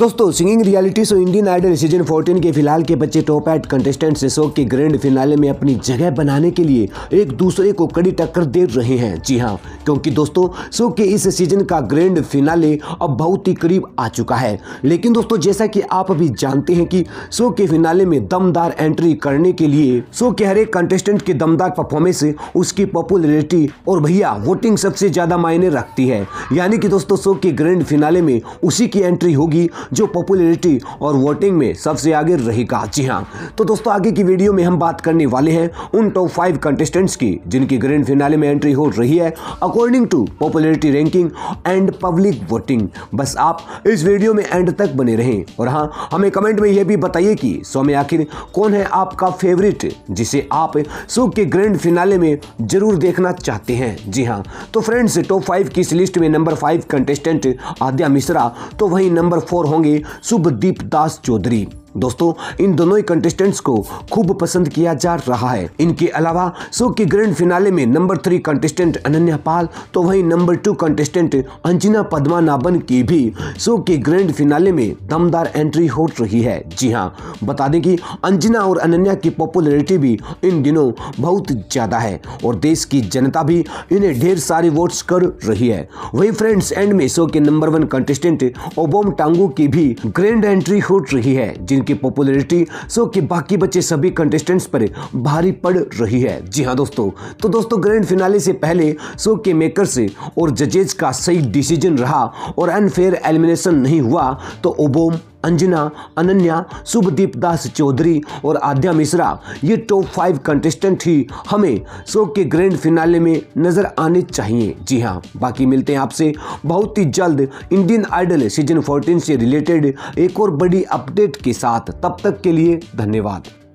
दोस्तों singing reality show Indian Idol season 14 के फिलहाल के बच्चे टॉप एट कंटेस्टेंट से शो के ग्रैंड फिनाले में अपनी जगह बनाने के लिए एक दूसरे को कड़ी टक्कर दे रहे हैं जी हाँ क्योंकि दोस्तों शो के इस सीजन का ग्रैंड फिनाले अब बहुत ही करीब आ चुका है लेकिन दोस्तों जैसा कि आप अभी जानते हैं कि शो के फिनाले में दमदार एंट्री करने के लिए शो के हर एक कंटेस्टेंट के दमदार परफॉर्मेंस उसकी पॉपुलरिटी और भैया वोटिंग सबसे ज्यादा मायने रखती है यानी कि दोस्तों शो के ग्रैंड फिनाले में उसी की एंट्री होगी जो पॉपुलरिटी और वोटिंग में सबसे आगे रहेगा जी हाँ तो दोस्तों आगे की वीडियो में हम बात करने वाले हैं उन टॉप फाइव कंटेस्टेंट्स की जिनकी ग्रैंड फिनाले में एंट्री हो रही है according to popularity ranking and public voting बस आप इस वीडियो में एंड तक बने रहें और हाँ हमें कमेंट में यह भी बताइए कि स्वामी आखिर कौन है आपका फेवरेट जिसे आप शो के ग्रैंड फिनाले में जरूर देखना चाहते हैं जी हाँ तो फ्रेंड्स टॉप फाइव की इस लिस्ट में number five contestant Aadya Mishra तो वहीं नंबर फोर होंगे शुभदीप दास चौधरी दोस्तों इन दोनों ही कंटेस्टेंट्स को खूब पसंद किया जा रहा है इनके अलावा शो के ग्रैंड फिनाले में number three contestant Ananya Pal तो वहीं number two contestant Anjana Padmanabhan की भी शो के ग्रैंड फिनाले में दमदार एंट्री हो रही है जी हाँ बता दें कि अंजना और अनन्या की पॉपुलरिटी भी इन दिनों बहुत ज़्यादा है और देश की जनता भी इन्हें ढेर सारे वोट्स कर रही है वही फ्रेंड्स एंड में शो के number one contestant Obom Tangu की भी ग्रैंड एंट्री हो रही है जिन की पॉपुलरिटी सो के बाकी बच्चे सभी कंटेस्टेंट्स पर भारी पड़ रही है जी हाँ दोस्तों तो दोस्तों ग्रैंड फिनाले से पहले शो के मेकर से और जजेज का सही डिसीजन रहा और अनफेयर एलिमिनेशन नहीं हुआ तो ओबोम अंजना अनन्या शुभदीप दास चौधरी और आद्या मिश्रा ये टॉप फाइव कंटेस्टेंट ही हमें शो के ग्रैंड फिनाले में नजर आने चाहिए जी हाँ बाकी मिलते हैं आपसे बहुत ही जल्द इंडियन आइडल सीजन 14 से रिलेटेड एक और बड़ी अपडेट के साथ तब तक के लिए धन्यवाद